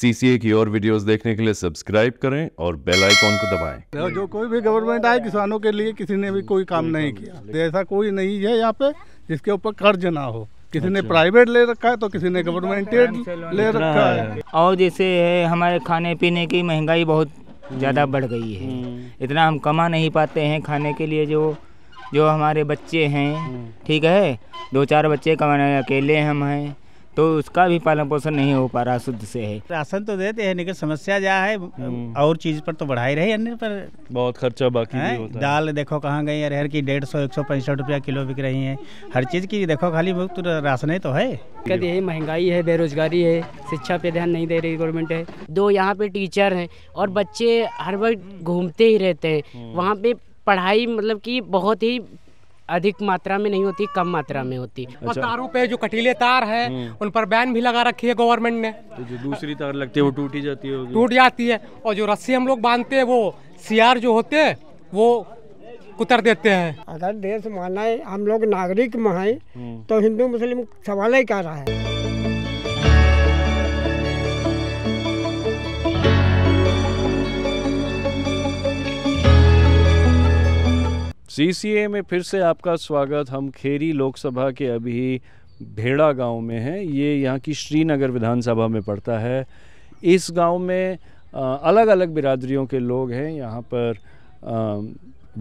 CCA की और videos देखने के लिए सब्सक्राइब करें और बेल आइकॉन को दबाएं। जो कोई भी गवर्नमेंट आए किसानों के लिए किसी ने भी कोई काम नहीं किया ऐसा कोई नहीं है यहाँ पे जिसके ऊपर कर्ज ना हो किसी ने प्राइवेट अच्छा। ले रखा है तो किसी ने गवर्नमेंटेड ले रखा है और जैसे है हमारे खाने पीने की महंगाई बहुत ज़्यादा बढ़ गई है हम्म। इतना हम कमा नहीं पाते हैं खाने के लिए जो जो हमारे बच्चे हैं हम्म। ठीक है दो चार बच्चे कमाने अकेले हम हैं तो उसका भी पालन पोषण नहीं हो पा रहा शुद्ध से है राशन तो देते हैं लेकिन समस्या जा है हम्म। और चीज पर तो बढ़ाई रही अन्य पर बहुत खर्चा बाकी है? भी होता दाल देखो कहाँ गई अरहर की डेढ़ सौ एक सौ पैंसठ रुपया किलो बिक रही है हर चीज की देखो खाली मुक्त तो राशन तो है दिक्कत यही महंगाई है बेरोजगारी है शिक्षा पे ध्यान नहीं दे रही गवर्नमेंट है दो यहाँ पे टीचर है और बच्चे हर वक्त घूमते ही रहते हैं हम्म। वहाँ पे पढ़ाई मतलब कि बहुत ही अधिक मात्रा में नहीं होती कम मात्रा में होती अच्छा। और तारों पे जो कटीले तार है हम्म। उन पर बैन भी लगा रखी है गवर्नमेंट ने तो जो दूसरी तार लगती है वो टूट ही जाती है टूट जाती है और जो रस्सी हम लोग बांधते हैं वो सियार जो होते हैं वो कुतर देते हैं अगर देश माना है हम लोग नागरिक में हम्म। तो हिंदू मुस्लिम सवाल ही कर रहा है सीसीए में फिर से आपका स्वागत हम खेरी लोकसभा के अभी भेड़ा गांव में हैं ये यहाँ की श्रीनगर विधानसभा में पड़ता है इस गांव में अलग अलग बिरादरियों के लोग हैं यहाँ पर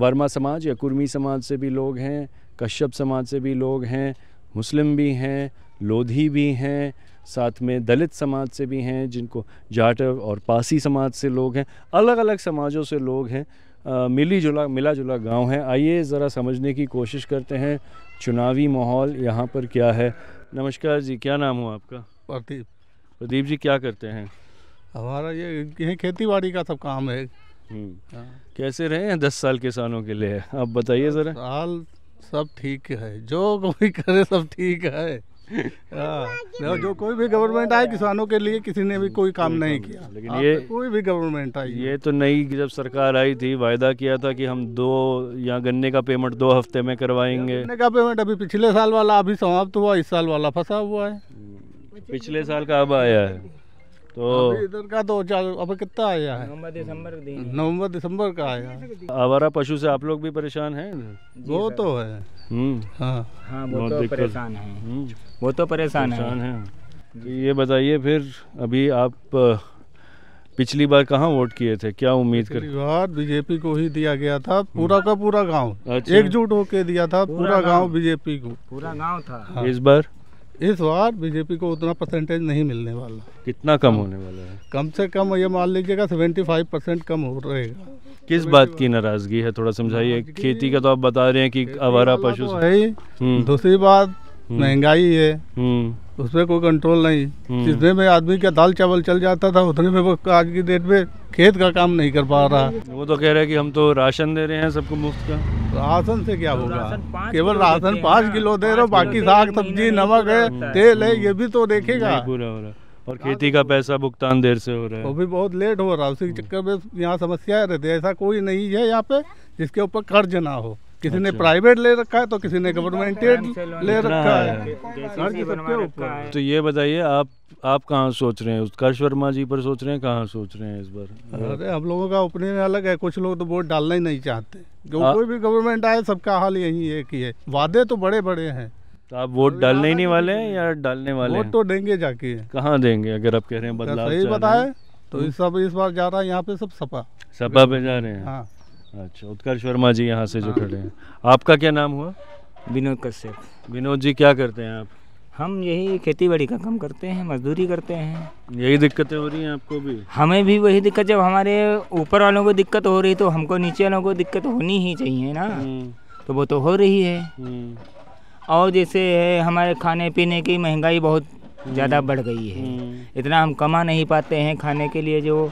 वर्मा समाज या कुर्मी समाज से भी लोग हैं कश्यप समाज से भी लोग हैं मुस्लिम भी हैं लोधी भी हैं साथ में दलित समाज से भी हैं जिनको जाटव और पासी समाज से लोग हैं अलग अलग समाजों से लोग हैं मिली जुला मिला जुला गाँव है आइए ज़रा समझने की कोशिश करते हैं चुनावी माहौल यहाँ पर क्या है नमस्कार जी क्या नाम हो आपका प्रदीप प्रदीप जी क्या करते हैं हमारा ये यही खेती बाड़ी का सब काम है हम्म। हाँ। कैसे रहे हैं दस साल किसानों के लिए आप बताइए ज़रा साल सब ठीक है जो कोई करे सब ठीक है हाँ जो कोई भी गवर्नमेंट आए किसानों के लिए किसी ने भी हम्म, कोई काम नहीं किया लेकिन ये कोई भी गवर्नमेंट आई ये तो नई जब सरकार आई थी वायदा किया था कि हम दो यहाँ गन्ने का पेमेंट दो हफ्ते में करवाएंगे गन्ने का पेमेंट अभी पिछले साल वाला अभी समाप्त हुआ इस साल वाला फंसा हुआ है हम्म, पिछले साल का अब आया है तो इधर का तो अब कितना आया है नवंबर दिसंबर नवंबर दिसंबर का आया आवारा पशु से आप लोग भी परेशान हैं वो तो है हम्म। हाँ हाँ वो तो परेशान है वो तो परेशान है, है। ये बताइए फिर अभी आप पिछली बार कहाँ वोट किए थे क्या उम्मीद कर बार बीजेपी को ही दिया गया था पूरा हम्म। का पूरा गांव अच्छा। एकजुट होके दिया था पूरा गांव बीजेपी को पूरा गांव था हाँ। इस बार इस बार बीजेपी को उतना परसेंटेज नहीं मिलने वाला कितना कम होने वाला है कम से कम ये मान लीजिएगा सेवेंटी फाइव परसेंट कम हो रहेगा किस तो बात की नाराजगी है थोड़ा समझाइए खेती का तो आप बता रहे हैं कि आवारा तो पशु है हम्म। दूसरी बात हम्म। महंगाई है हम्म। उस पर कोई कंट्रोल नहीं हम्म। जितने में आदमी का दाल चावल चल जाता था उतने में वो आज की डेट में खेत का काम नहीं कर पा रहा वो तो कह रहे हैं कि हम तो राशन दे रहे हैं सबको मुफ्त का राशन से क्या तो होगा केवल राशन पाँच किलो दे रहे हो बाकी साग सब्जी नमक है तेल है ये भी तो देखेगा पूरा हो रहा और खेती का पैसा भुगतान देर से हो रहा है वो भी बहुत लेट हो रहा है उसी चक्कर में यहाँ समस्या रहती है ऐसा कोई नहीं है यहाँ पे जिसके ऊपर कर्ज ना हो किसी ने प्राइवेट अच्छा। ले रखा है तो किसी ने गवर्नमेंटेड ले हाँ, हाँ, रखा है तो ये बताइए आप आप कहाँ सोच रहे हैं उत्कर्ष वर्मा जी पर सोच रहे हैं कहाँ सोच रहे हैं इस बार अरे हम लोगों का ओपिनियन अलग है कुछ लोग तो वोट डालना ही नहीं चाहते आ... कोई भी गवर्नमेंट आए सबका हाल यही एक ही है वादे तो बड़े बड़े हैं तो आप वोट डालने ही नहीं वाले हैं या डालने वाले वोट तो देंगे जाके कहाँ देंगे अगर आप कह रहे हैं बदलाव सही बताए तो इस सब इस बार जा रहा है यहाँ पे सब सपा सपा पे जा रहे हैं हाँ अच्छा उत्कर्ष वर्मा जी यहाँ से जो हाँ। खड़े हैं आपका क्या नाम हुआ विनोद कश्यप विनोद जी क्या करते हैं आप हम यही खेती बाड़ी का काम करते हैं मजदूरी करते हैं यही दिक्कतें हो रही हैं आपको भी हमें भी वही दिक्कत जब हमारे ऊपर वालों को दिक्कत हो रही तो हमको नीचे वालों को दिक्कत होनी ही चाहिए ना हम्म। तो वो तो हो रही है हम्म। और जैसे है हमारे खाने पीने की महंगाई बहुत हम्म। ज़्यादा बढ़ गई है इतना हम कमा नहीं पाते हैं खाने के लिए जो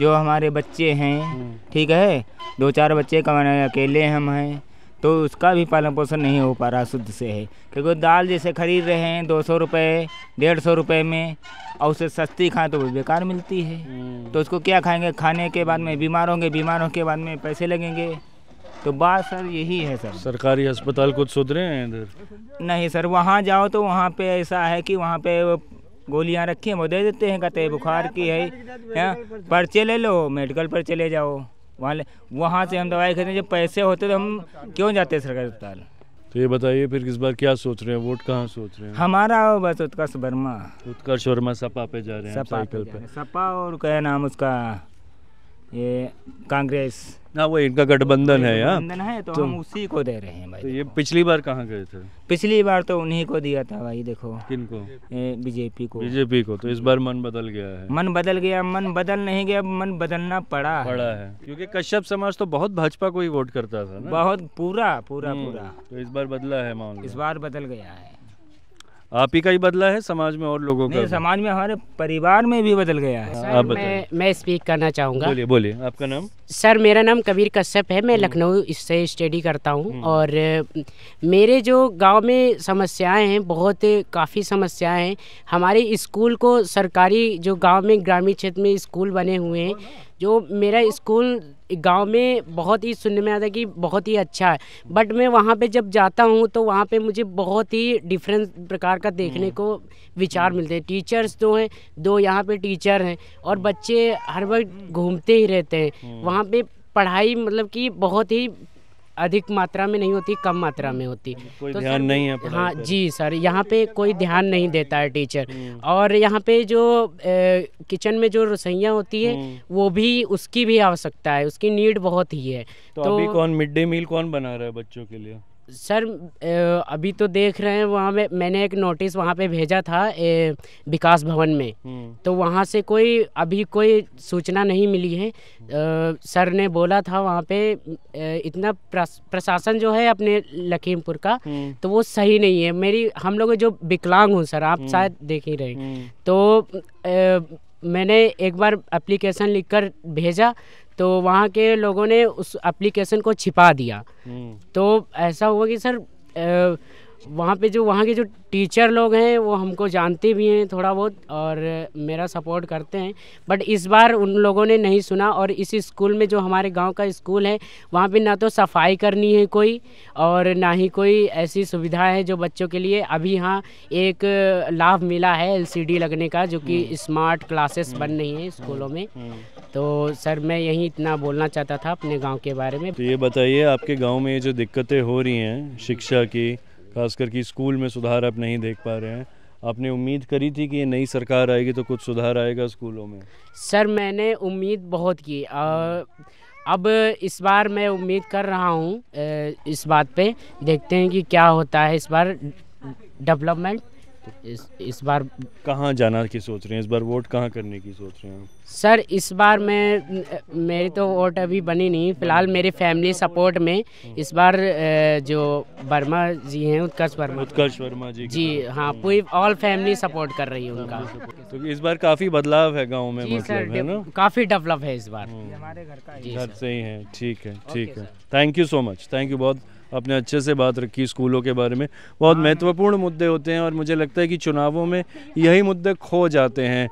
जो हमारे बच्चे हैं ठीक है दो चार बच्चे कमाने अकेले हम हैं तो उसका भी पालन पोषण नहीं हो पा रहा शुद्ध से है क्योंकि दाल जैसे खरीद रहे हैं दो सौ रुपये डेढ़ सौ रुपये में और उसे सस्ती खाएं तो वो बेकार मिलती है तो उसको क्या खाएंगे खाने के बाद में बीमार होंगे बीमार होने के बाद में पैसे लगेंगे तो बात सर यही है सर सरकारी अस्पताल कुछ सुधरे हैं इधर नहीं सर वहाँ जाओ तो वहाँ पे ऐसा है कि वहाँ पे गोलियाँ रखी हैं वो दे देते हैं कहते हैं बुखार की है पर्चे ले लो मेडिकल पर चले जाओ वहाँ वहाँ से हम दवाई खरीदें जब पैसे होते तो हम क्यों जाते हैं सरकारी अस्पताल तो ये बताइए फिर किस बार क्या सोच रहे हैं वोट कहाँ सोच रहे हैं हमारा बस उत्कर्ष वर्मा उत्कर्ष वर्मा सपा पे जा रहे हैं सपा पे सपा और क्या नाम उसका ये कांग्रेस ना हाँ, वो इनका गठबंधन तो है यहाँ गठबंधन है तो, तो हम उसी को दे रहे हैं भाई तो ये पिछली बार कहाँ गए थे पिछली बार तो उन्हीं को दिया था भाई देखो किनको बीजेपी को बीजेपी को तो इस बार मन बदल गया है मन बदल गया मन बदल नहीं गया मन बदलना पड़ा पड़ा है, क्योंकि कश्यप समाज तो बहुत भाजपा को ही वोट करता था ना बहुत पूरा पूरा हम्म, पूरा तो इस बार बदला है माहौल इस बार बदल गया है आप ही का ही बदला है समाज में और लोगों का समाज में हमारे परिवार में भी बदल गया है आप मैं, मैं स्पीक करना चाहूँगा बोलिए बोलिए आपका नाम सर मेरा नाम कबीर कश्यप है मैं हम्म। लखनऊ इससे स्टडी करता हूँ हम्म। और मेरे जो गांव में समस्याएं हैं बहुत काफ़ी समस्याएं हैं हमारे स्कूल को सरकारी जो गांव में ग्रामीण क्षेत्र में स्कूल बने हुए हैं जो मेरा स्कूल गांव में बहुत ही सुनने में आता है कि बहुत ही अच्छा है बट मैं वहाँ पे जब जाता हूँ तो वहाँ पे मुझे बहुत ही डिफरेंस प्रकार का देखने हम्म। को विचार मिलते हैं टीचर्स तो हैं दो यहाँ पे टीचर हैं और बच्चे हर वक्त घूमते ही रहते हैं हम्म। वहाँ पे पढ़ाई मतलब कि बहुत ही अधिक मात्रा में नहीं होती कम मात्रा में होती हम्म, कोई तो ध्यान सर, नहीं है हाँ जी सर यहाँ पे कोई ध्यान नहीं देता है टीचर हम्म। और यहाँ पे जो ए, किचन में जो रसोइयाँ होती है हम्म। वो भी उसकी भी आवश्यकता है उसकी नीड बहुत ही है तो, तो अभी कौन मिड डे मील कौन बना रहा है बच्चों के लिए सर अभी तो देख रहे हैं वहाँ में मैंने एक नोटिस वहाँ पे भेजा था ए, विकास भवन में हम्म। तो वहाँ से कोई अभी कोई सूचना नहीं मिली है आ, सर ने बोला था वहाँ पे ए, इतना प्रशासन जो है अपने लखीमपुर का हम्म। तो वो सही नहीं है मेरी हम लोग जो विकलांग हूँ सर आप हम्म। शायद देख ही रहे तो ए, मैंने एक बार एप्लीकेशन लिखकर भेजा तो वहाँ के लोगों ने उस एप्लीकेशन को छिपा दिया हम्म। तो ऐसा हुआ कि सर वहाँ पे जो वहाँ के जो टीचर लोग हैं वो हमको जानते भी हैं थोड़ा बहुत और मेरा सपोर्ट करते हैं बट इस बार उन लोगों ने नहीं सुना और इस स्कूल में जो हमारे गांव का स्कूल है वहाँ पे ना तो सफाई करनी है कोई और ना ही कोई ऐसी सुविधा है जो बच्चों के लिए अभी यहाँ एक लाभ मिला है एल लगने का जो कि स्मार्ट हम्म। हम्म। क्लासेस बन रही हैं स्कूलों में हम्म। तो सर मैं यही इतना बोलना चाहता था अपने गाँव के बारे में तो ये बताइए आपके गाँव में ये जो दिक्कतें हो रही हैं शिक्षा की खास करके स्कूल में सुधार आप नहीं देख पा रहे हैं आपने उम्मीद करी थी कि ये नई सरकार आएगी तो कुछ सुधार आएगा स्कूलों में सर मैंने उम्मीद बहुत की आ, अब इस बार मैं उम्मीद कर रहा हूँ इस बात पे देखते हैं कि क्या होता है इस बार डेवलपमेंट तो इस इस बार कहाँ जाना की सोच रहे हैं इस बार वोट कहाँ करने की सोच रहे हैं सर इस बार मैं मेरी तो वोट अभी बनी नहीं फिलहाल मेरे फैमिली सपोर्ट में इस बार जो वर्मा जी हैं उत्कर्ष वर्मा उत्कर्ष वर्मा जी जी हाँ पूरी ऑल फैमिली सपोर्ट कर रही है उनका तो इस बार काफ़ी बदलाव है गाँव में मतलब है ना काफ़ी डेवलप है इस बार हम्म। हमारे घर का घर से ही है ठीक है ठीक है thank you so much thank you बहुत आपने अच्छे से बात रखी स्कूलों के बारे में बहुत हाँ। महत्वपूर्ण मुद्दे होते हैं और मुझे लगता है कि चुनावों में यही मुद्दे खो जाते हैं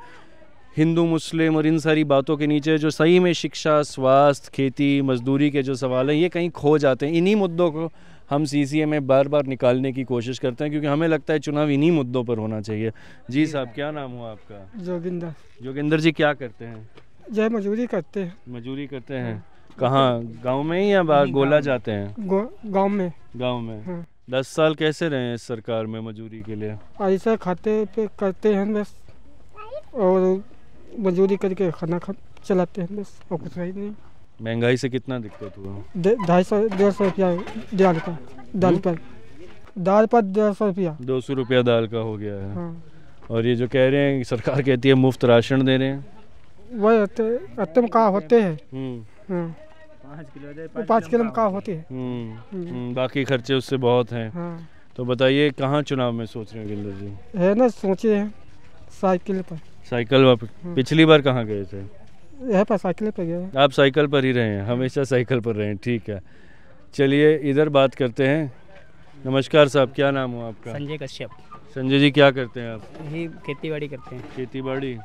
हिंदू मुस्लिम और इन सारी बातों के नीचे जो सही में शिक्षा स्वास्थ्य खेती मजदूरी के जो सवाल हैं ये कहीं खो जाते हैं इन्हीं मुद्दों को हम सी में बार बार निकालने की कोशिश करते हैं क्योंकि हमें लगता है चुनाव इन्हीं मुद्दों पर होना चाहिए जी साहब क्या नाम हुआ आपका जोगिंदर जोगिंदर जी क्या करते हैं जय मजूरी करते हैं मजदूरी करते हैं हाँ। कहाँ गांव में ही या बाहर गोला जाते हैं गांव में गांव में हाँ। दस साल कैसे रहे हैं सरकार में मजूरी के लिए ऐसा खाते पे करते हैं बस और मजूरी करके खाना खा चलाते हैं बस और कुछ नहीं, महंगाई से कितना दिक्कत हुआ ढाई सौ डेढ़ सौ रुपया दाल का दाल हम्म। पर दाल पर डेढ़ सौ रुपया दो सौ रुपया दाल का हो गया है हाँ। और ये जो कह रहे हैं सरकार कहती है मुफ्त राशन दे रहे हैं वह अतम का होते हैं हम्म। हाँ। किलो पाँच किलो का होती है हम्म, हम्म। हम्म, बाकी खर्चे उससे बहुत है हाँ। तो बताइए कहाँ चुनाव में सोच रहे हैं जी है ना सोचे हैं साइकिल पर साइकिल पर हाँ। पिछली बार कहाँ गए थे यह पर साइकिल पर गए आप साइकिल पर ही रहे हैं हमेशा साइकिल पर रहे हैं ठीक है चलिए इधर बात करते हैं नमस्कार साहब क्या नाम हो आपका संजय कश्यप संजय जी क्या करते हैं आप यही खेती बाड़ी करते हैं खेती बाड़ी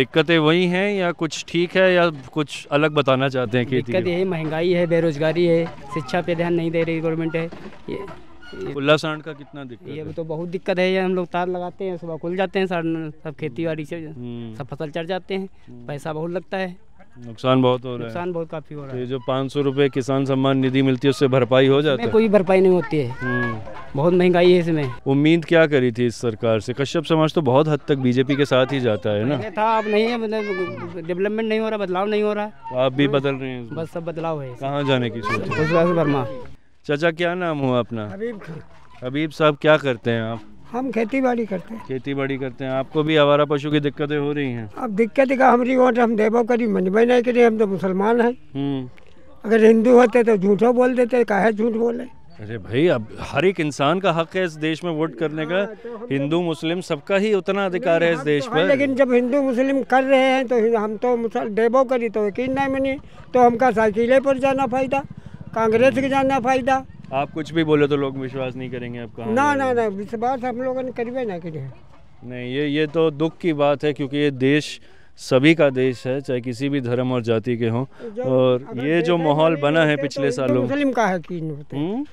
दिक्कतें वही हैं या कुछ ठीक है या कुछ अलग बताना चाहते हैं खेती दिक्कत यही महंगाई है बेरोजगारी है शिक्षा पे ध्यान नहीं दे रही गवर्नमेंट है ये खुला का कितना दिक्कत ये है? तो बहुत दिक्कत है ये हम लोग तार लगाते हैं सुबह खुल जाते हैं सब खेती बाड़ी से हम्म। सब फसल चढ़ जाते हैं हम्म। पैसा बहुत लगता है नुकसान बहुत हो रहा है नुकसान बहुत काफ़ी हो रहा तो है ये जो पाँच सौ रूपए किसान सम्मान निधि मिलती है उससे भरपाई हो जाती है कोई भरपाई नहीं होती है हम्म। बहुत महंगाई है इसमें उम्मीद क्या करी थी इस सरकार से कश्यप समाज तो बहुत हद तक बीजेपी के साथ ही जाता है ना था अब नहीं है मतलब डेवलपमेंट नहीं हो रहा बदलाव नहीं हो रहा तो आप भी बदल रहे हैं बस सब बदलाव है कहाँ जाने की सोच वर्मा चाचा क्या नाम हुआ अपना हबीब हबीब साहब क्या करते हैं आप हम खेती बाड़ी करते हैं खेती बाड़ी करते हैं आपको भी आवारा पशु की दिक्कतें हो रही हैं अब दिक्कत का हमारी वोट हम देवो करी मनबे नहीं करी हम तो मुसलमान हैं हम्म। अगर हिंदू होते तो झूठो बोल देते काहे झूठ बोले अरे भाई अब हर एक इंसान का हक है इस देश में वोट करने का हाँ, तो, तो हिंदू मुस्लिम सबका ही उतना अधिकार है इस तो देश में हाँ, लेकिन जब हिंदू मुस्लिम कर रहे हैं तो हम तो देवो करी तो यकीन नहीं मनी तो हमका साइकिले पर जाना फायदा कांग्रेस के जाना फायदा आप कुछ भी बोले तो लोग विश्वास नहीं करेंगे आपका ना ना ना विश्वास हम लोगों ने करीबे ना करे नहीं ये ये तो दुख की बात है क्योंकि ये देश सभी का देश है चाहे किसी भी धर्म और जाति के हों और ये जो माहौल बना है तो पिछले साल सालों मुस्लिम का है कि हम्म।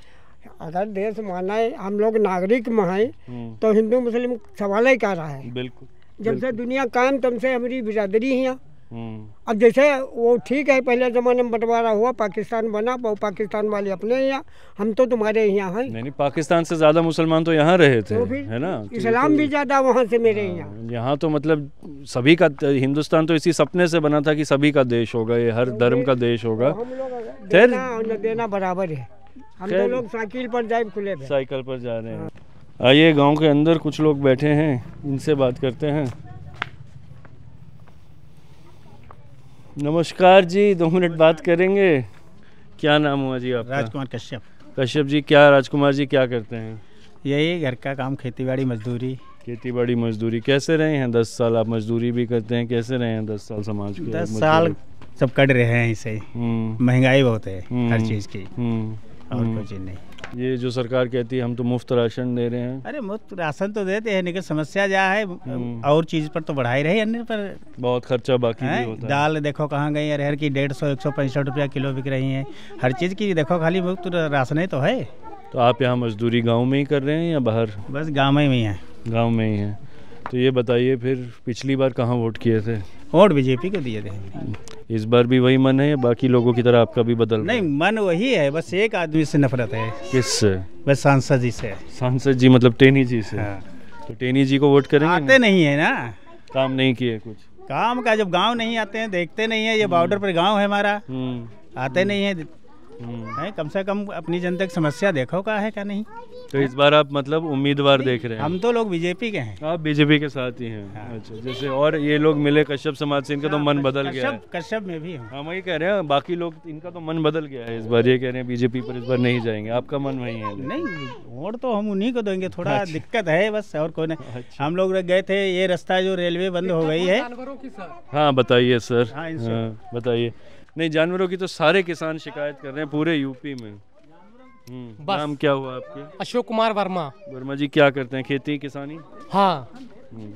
अगर देश माना है हम लोग नागरिक माए हम्म। तो हिंदू मुस्लिम सवाल ही कर रहा है बिल्कुल जब से दुनिया कायम तब से हमारी बिरादरी है अब जैसे वो ठीक है पहले ज़माने में बंटवारा हुआ पाकिस्तान बना वो पाकिस्तान वाले अपने यहाँ हम तो तुम्हारे यहाँ हैं नहीं, पाकिस्तान से ज़्यादा मुसलमान तो यहाँ रहे थे है ना तो इस्लाम तो भी ज़्यादा वहाँ से मेरे हाँ, यहाँ यहाँ तो मतलब सभी का हिंदुस्तान तो इसी सपने से बना था कि सभी का देश होगा ये हर धर्म का देश होगा देना बराबर है हम तो लोग साइकिल पर जाए खुले साइकिल पर जा रहे हैं आइए गाँव के अंदर कुछ लोग बैठे हैं इनसे बात करते हैं नमस्कार जी दो मिनट बात करेंगे क्या नाम हुआ जी आपका राजकुमार कश्यप कश्यप जी क्या राजकुमार जी क्या करते हैं यही घर का काम खेतीबाड़ी मजदूरी खेतीबाड़ी मजदूरी कैसे रहे हैं दस साल आप मजदूरी भी करते हैं कैसे रहे हैं दस साल समाज के दस साल सब कट रहे हैं इसे हम्म। महंगाई बहुत है हम्म। हर चीज़ की हम्म। और कुछ नहीं ये जो सरकार कहती है हम तो मुफ्त राशन दे रहे हैं अरे मुफ्त राशन तो देते हैं लेकिन समस्या जा है हम्म। और चीज पर तो बढ़ाई रही अन्य पर बहुत खर्चा बाकी है? भी होता दाल देखो कहाँ गई अरहर की डेढ़ सौ एक सौ पैंसठ रुपया किलो बिक रही है हर चीज की देखो खाली मुफ्त राशन तो है तो आप यहाँ मजदूरी गाँव में ही कर रहे हैं या बाहर बस गाँव में ही है गाँव में ही है तो ये बताइए फिर पिछली बार कहाँ वोट किए थे वोट बीजेपी को दिए थे इस बार भी वही मन है बाकी लोगों की तरह आपका भी बदल नहीं मन वही है बस एक आदमी से नफरत है किस से बस सांसद जी से सांसद जी मतलब टेनी जी से हाँ। तो टेनी जी को वोट करेंगे आते नहीं है ना काम नहीं किए कुछ काम का जब गाँव नहीं आते हैं देखते नहीं है ये बॉर्डर पर गाँव है हमारा हम्म। आते नहीं है हम्म, है कम से कम अपनी जनता की समस्या देखो का है क्या नहीं तो इस बार आप मतलब उम्मीदवार देख रहे हैं हम तो लोग बीजेपी के हैं आप बीजेपी के साथ ही हैं हाँ। अच्छा जैसे और ये लोग मिले कश्यप समाज से इनका तो हाँ, मन बदल गया है कश्यप में भी हम हाँ, वही कह रहे हैं बाकी लोग इनका तो मन बदल गया है इस बार ये कह रहे हैं बीजेपी पर इस बार नहीं जाएंगे आपका मन वही है नहीं और तो हम उन्ही को देंगे थोड़ा अच्छा। दिक्कत है बस और कोई नहीं अच्छा। हम लोग गए थे ये रास्ता जो रेलवे बंद हो गई है हाँ बताइए सर बताइए नहीं जानवरों की तो सारे किसान शिकायत कर रहे हैं पूरे यूपी में हम्म, नाम क्या हुआ आपके अशोक कुमार वर्मा वर्मा जी क्या करते हैं खेती किसानी हाँ हम्म,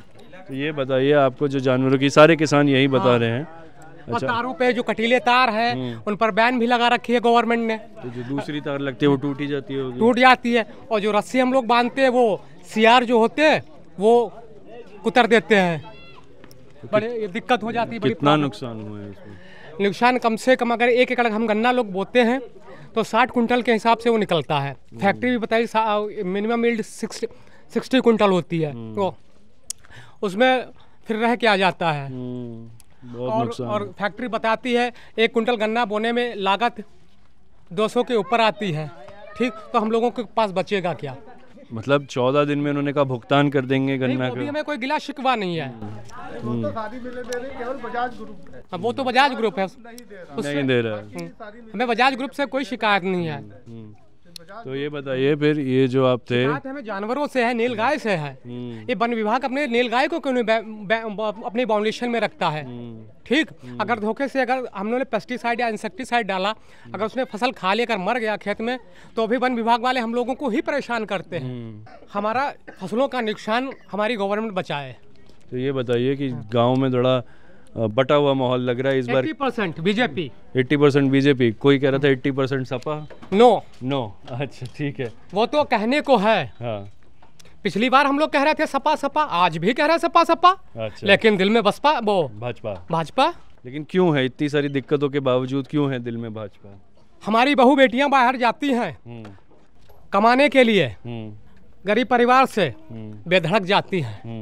तो ये बताइए आपको जो जानवरों की सारे किसान यही बता हाँ। रहे हैं अच्छा। तारों पे जो कटीले तार है हम्म। उन पर बैन भी लगा रखी है गवर्नमेंट ने तो जो दूसरी तार लगती है वो टूटी जाती है टूट जाती है और जो रस्सी हम लोग बांधते हैं वो सियार जो होते हैं वो कुतर देते हैं तो बड़े दिक्कत हो जाती है कितना नुकसान हुआ है नुकसान कम से कम अगर एक एकड़ हम गन्ना लोग बोते हैं तो साठ कुंटल के हिसाब से वो निकलता है हम्म। फैक्ट्री भी बताइए मिनिमम मिल्ड सिक्सटी सिक्सटी कुंटल होती है हम्म। तो उसमें फिर रह क्या जाता है हम्म। और, और फैक्ट्री बताती है एक कुंटल गन्ना बोने में लागत 200 के ऊपर आती है ठीक तो हम लोगों के पास बचेगा क्या मतलब चौदह दिन में उन्होंने कहा भुगतान कर देंगे गन्ना का हमें कोई गिला शिकवा नहीं है हम्म। तो वो, तो बजाज ग्रुप है नहीं दे रहा हम्म। हमें बजाज ग्रुप से कोई शिकायत नहीं है हम्म। तो ये बताइए फिर ये जो आप थे हमें जानवरों से है नील गाय से है हम्म। ये वन विभाग अपने नील गाय को क्यों अपने बाउंडेशन में रखता है हम्म। ठीक हम्म। अगर धोखे से अगर हम लोगों ने पेस्टिसाइड या इंसेक्टिसाइड डाला अगर उसने फसल खा लेकर मर गया खेत में तो अभी वन विभाग वाले हम लोगों को ही परेशान करते हैं हमारा फसलों का नुकसान हमारी गवर्नमेंट बचाए तो ये बताइए कि गाँव में थोड़ा बटा हुआ माहौल लग रहा है इस बार 80 परसेंट बीजेपी 80 परसेंट बीजेपी कोई कह रहा था 80 परसेंट सपा नो नो अच्छा ठीक है वो तो कहने को है हाँ पिछली बार हम लोग कह रहे थे सपा सपा आज भी कह रहे सपा सपा अच्छा। लेकिन दिल में बसपा वो भाजपा भाजपा लेकिन क्यों है इतनी सारी दिक्कतों के बावजूद क्यों है दिल में भाजपा हमारी बहु बेटियां बाहर जाती हैं हम्म। कमाने के लिए हम्म। गरीब परिवार से हम्म। बेधड़क जाती हैं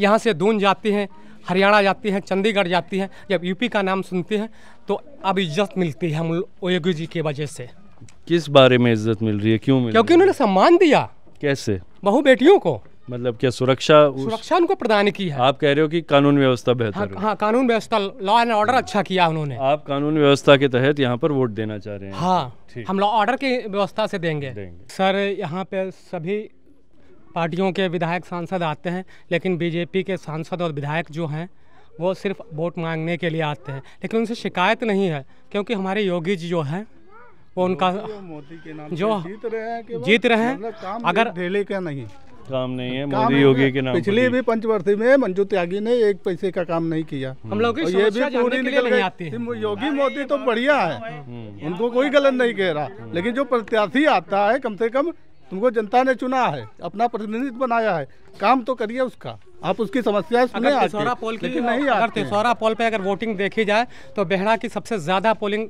यहाँ से दून जाती हैं हरियाणा जाती हैं चंडीगढ़ जाती हैं जब यूपी का नाम सुनती हैं तो अब इज्जत मिलती है हम ओयोगी जी की वजह से किस बारे में इज्जत मिल रही है क्यों मिल क्योंकि उन्होंने सम्मान दिया कैसे बहु बेटियों को मतलब क्या सुरक्षा उस... सुरक्षा उनको प्रदान की है आप कह रहे हो कि कानून व्यवस्था बेहतर हाँ, हाँ कानून व्यवस्था लॉ एंड ऑर्डर अच्छा किया उन्होंने आप कानून व्यवस्था के तहत यहाँ पर वोट देना चाह रहे हैं हाँ हम लॉ ऑर्डर की व्यवस्था से देंगे, देंगे। सर यहाँ पे सभी पार्टियों के विधायक सांसद आते हैं लेकिन बीजेपी के सांसद और विधायक जो हैं वो सिर्फ वोट मांगने के लिए आते हैं लेकिन उनसे शिकायत नहीं है क्योंकि हमारे योगी जी जो हैं वो उनका मोदी के नाम जो जीत रहे हैं जीत रहे हैं मतलब अगर ढेले का नहीं काम नहीं है मोदी योगी के नाम पिछली भी पंचवर्षी में मंजू त्यागी ने एक पैसे का काम नहीं किया हम लोग ये भी पूरी निकल गई आती है योगी मोदी तो बढ़िया है हम्म। उनको कोई गलत नहीं कह रहा लेकिन जो प्रत्याशी आता है कम से कम तुमको जनता ने चुना है अपना प्रतिनिधित्व बनाया है काम तो करिए उसका आप उसकी समस्या सुने तेसौरा पोल की लेकिन नहीं अगर तेसौरा पोल पे अगर वोटिंग देखी जाए तो बेहड़ा की सबसे ज्यादा पोलिंग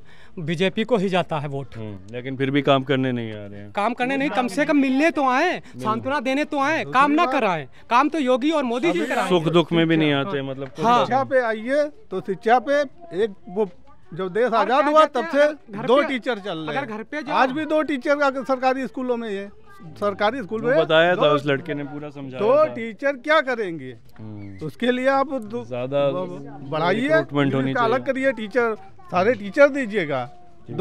बीजेपी को ही जाता है वोट हम्म, लेकिन फिर भी काम करने नहीं आ रहे हैं काम करने नहीं कम से कम मिलने तो आए सांत्वना देने तो आए काम ना कराए काम तो योगी और मोदी जी कराए सुख दुख में भी नहीं हाँ। आते मतलब हाँ तो- पे आइए तो शिक्षा पे एक वो जब देश आजाद हुआ तब से दो टीचर चल रहे घर पे आज भी दो टीचर का सरकारी स्कूलों में है सरकारी स्कूल में बताया था उस लड़के ने पूरा समझाया दो टीचर क्या करेंगे हम्म। उसके लिए आप ज्यादा बढ़ाइए अलग करिए टीचर सारे टीचर दीजिएगा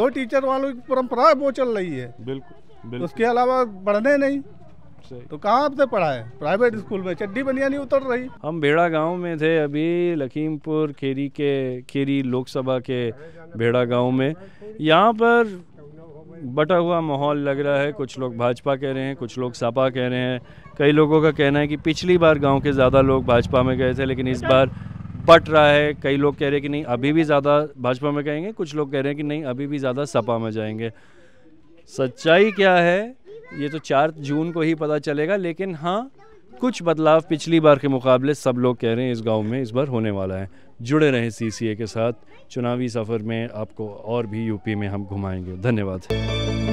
दो टीचर वालों की परंपरा वो चल रही है बिल्कुल उसके अलावा बढ़ने नहीं तो कहाँ आपने पढ़ा है प्राइवेट स्कूल में चड्डी बनिया नहीं उतर रही हम भेड़ा गांव में थे अभी लखीमपुर खेरी के खेरी लोकसभा के भेड़ा गांव में यहाँ पर बटा हुआ माहौल लग रहा है कुछ लोग भाजपा कह रहे हैं कुछ लोग सपा कह रहे हैं कई लोगों का कहना है कि पिछली बार गाँव के ज़्यादा लोग भाजपा में गए थे लेकिन इस बार बट रहा है कई लोग कह रहे हैं कि नहीं अभी भी ज़्यादा भाजपा में कहेंगे कुछ लोग कह रहे हैं कि नहीं अभी भी ज़्यादा सपा में जाएंगे सच्चाई क्या है ये तो चार जून को ही पता चलेगा लेकिन हाँ कुछ बदलाव पिछली बार के मुकाबले सब लोग कह रहे हैं इस गांव में इस बार होने वाला है जुड़े रहें सीसीए के साथ चुनावी सफ़र में आपको और भी यूपी में हम घुमाएंगे धन्यवाद